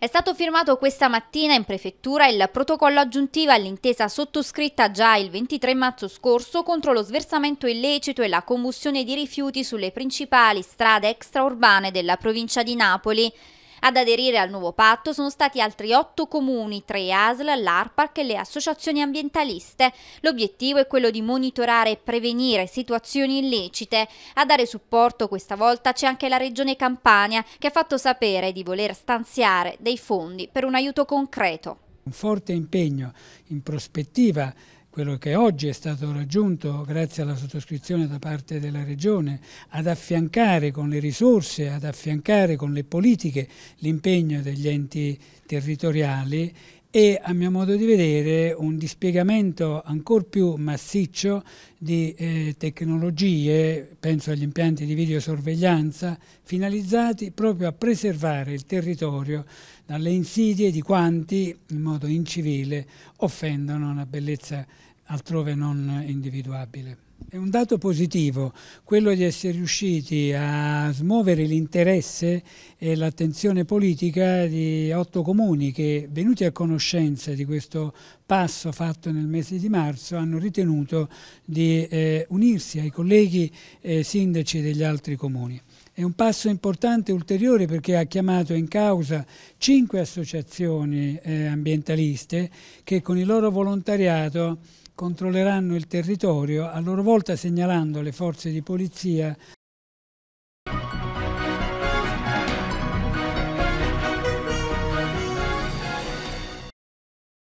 È stato firmato questa mattina in prefettura il protocollo aggiuntivo all'intesa sottoscritta già il 23 marzo scorso contro lo sversamento illecito e la combustione di rifiuti sulle principali strade extraurbane della provincia di Napoli. Ad aderire al nuovo patto sono stati altri otto comuni, tra tre ASL, l'ARPAC e le associazioni ambientaliste. L'obiettivo è quello di monitorare e prevenire situazioni illecite. A dare supporto questa volta c'è anche la Regione Campania che ha fatto sapere di voler stanziare dei fondi per un aiuto concreto. Un forte impegno in prospettiva quello che oggi è stato raggiunto grazie alla sottoscrizione da parte della Regione, ad affiancare con le risorse, ad affiancare con le politiche l'impegno degli enti territoriali e a mio modo di vedere un dispiegamento ancora più massiccio di eh, tecnologie, penso agli impianti di videosorveglianza, finalizzati proprio a preservare il territorio dalle insidie di quanti in modo incivile offendono una bellezza altrove non individuabile. È un dato positivo quello di essere riusciti a smuovere l'interesse e l'attenzione politica di otto comuni che, venuti a conoscenza di questo passo fatto nel mese di marzo hanno ritenuto di eh, unirsi ai colleghi eh, sindaci degli altri comuni. È un passo importante ulteriore perché ha chiamato in causa cinque associazioni eh, ambientaliste che con il loro volontariato controlleranno il territorio, a loro volta segnalando alle forze di polizia